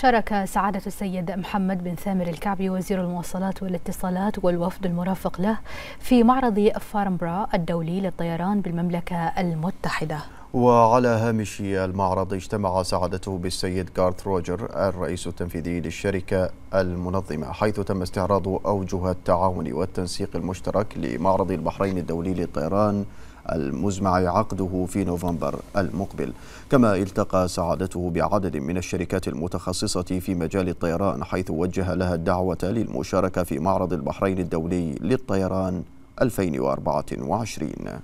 شارك سعادة السيد محمد بن ثامر الكعبي وزير المواصلات والاتصالات والوفد المرافق له في معرض فارمبرا الدولي للطيران بالمملكة المتحدة وعلى هامش المعرض اجتمع سعادته بالسيد كارت روجر الرئيس التنفيذي للشركة المنظمة حيث تم استعراض أوجه التعاون والتنسيق المشترك لمعرض البحرين الدولي للطيران المزمع عقده في نوفمبر المقبل كما التقى سعادته بعدد من الشركات المتخصصة في مجال الطيران حيث وجه لها الدعوة للمشاركة في معرض البحرين الدولي للطيران 2024